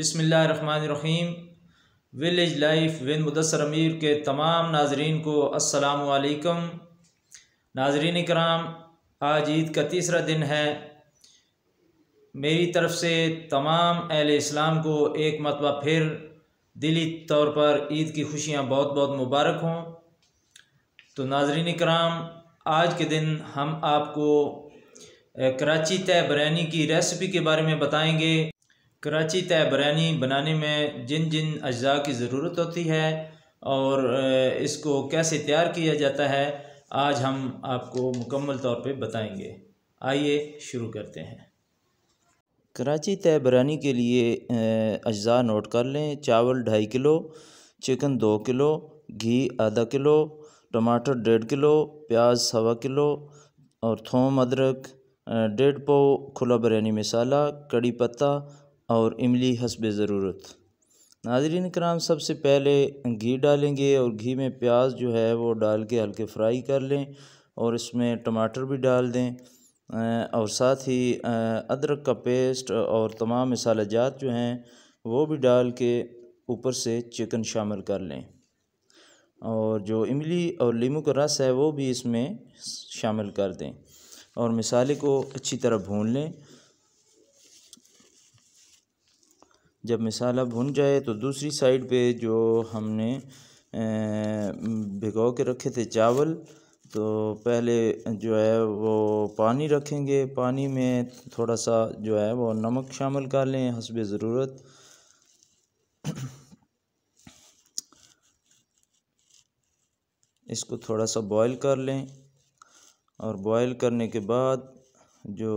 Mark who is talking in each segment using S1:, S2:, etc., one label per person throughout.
S1: बिसमीम village life win Mudassar अमीर के तमाम नाजरीन को असलकम नाजरीन कराम आज ईद का तीसरा दिन है मेरी तरफ़ से तमाम अहल इस्लाम को एक मतबा फिर दिली तौर पर ईद की खुशियाँ बहुत बहुत मुबारक हों तो नाजरीन कराम आज के दिन हम आपको कराची तय बरैनी की रेसिपी के बारे में बताएंगे कराची तय बरानी बनाने में जिन जिन अज्जा की ज़रूरत होती है और इसको कैसे तैयार किया जाता है आज हम आपको मुकम्मल तौर पे बताएंगे आइए शुरू करते हैं कराची तय बरानी के लिए अज्जा नोट कर लें चावल ढाई किलो चिकन दो किलो घी आधा किलो टमाटर डेढ़ किलो प्याज सवा किलो और थोम अदरक डेढ़ पो खुला बरानी मसाला कड़ी पत्ता और इमली हसब ज़रूरत नाजरीन कराम सबसे पहले घी डालेंगे और घी में प्याज जो है वो डाल के हल्के फ्राई कर लें और इसमें टमाटर भी डाल दें और साथ ही अदरक का पेस्ट और तमाम मसाला जात जो हैं वो भी डाल के ऊपर से चिकन शामिल कर लें और जो इमली और लीम का रस है वो भी इसमें शामिल कर दें और मिसाले को अच्छी तरह भून लें जब मसाला भुन जाए तो दूसरी साइड पे जो हमने भिगो के रखे थे चावल तो पहले जो है वो पानी रखेंगे पानी में थोड़ा सा जो है वो नमक शामिल कर लें हसब ज़रूरत इसको थोड़ा सा बॉईल कर लें और बॉईल करने के बाद जो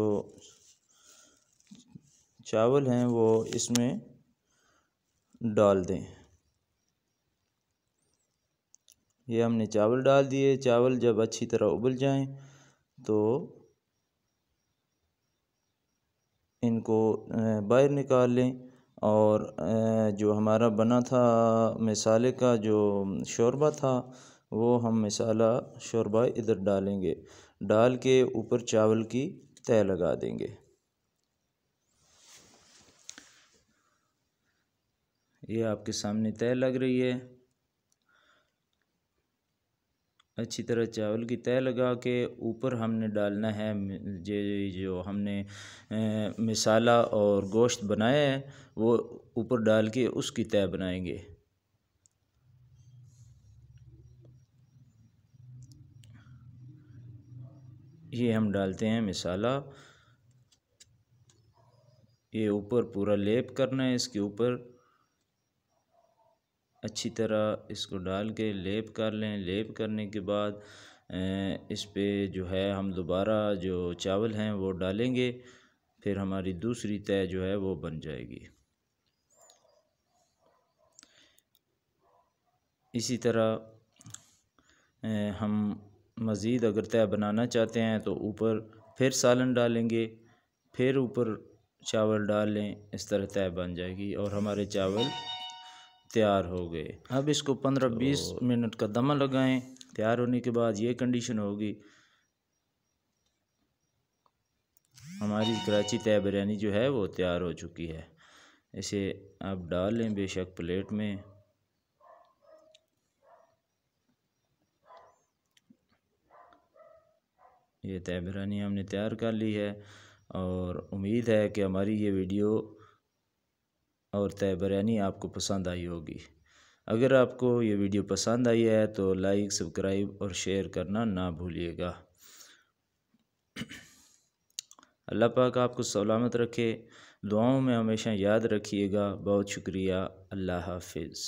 S1: चावल हैं वो इसमें डाल दें ये हमने चावल डाल दिए चावल जब अच्छी तरह उबल जाएं तो इनको बाहर निकाल लें और जो हमारा बना था मिसाले का जो शोरबा था वो हम मिसाला शोरबा इधर डालेंगे डाल के ऊपर चावल की तय लगा देंगे ये आपके सामने तय लग रही है अच्छी तरह चावल की तय लगा के ऊपर हमने डालना है जे जो हमने मिसाला और गोश्त बनाया है वो ऊपर डाल के उसकी तय बनाएंगे ये हम डालते हैं मिसाला ये ऊपर पूरा लेप करना है इसके ऊपर अच्छी तरह इसको डाल के लेप कर लें लेप करने के बाद इस पर जो है हम दोबारा जो चावल हैं वो डालेंगे फिर हमारी दूसरी तय जो है वो बन जाएगी इसी तरह हम मज़ीद अगर तय बनाना चाहते हैं तो ऊपर फिर सालन डालेंगे फिर ऊपर चावल डाल लें इस तरह तय बन जाएगी और हमारे चावल तैयार हो गए अब इसको पंद्रह बीस तो मिनट का दमा लगाएं तैयार होने के बाद ये कंडीशन होगी हमारी कराची तय बिरयानी जो है वो तैयार हो चुकी है इसे आप डाल लें बेशक प्लेट में ये तय बिरयानी हमने तैयार कर ली है और उम्मीद है कि हमारी ये वीडियो और तय बिरयानी आपको पसंद आई होगी अगर आपको ये वीडियो पसंद आई है तो लाइक सब्सक्राइब और शेयर करना ना भूलिएगा अल्लाह पाक आपको सलामत रखे दुआओं में हमेशा याद रखिएगा बहुत शुक्रिया अल्लाह हाफिज़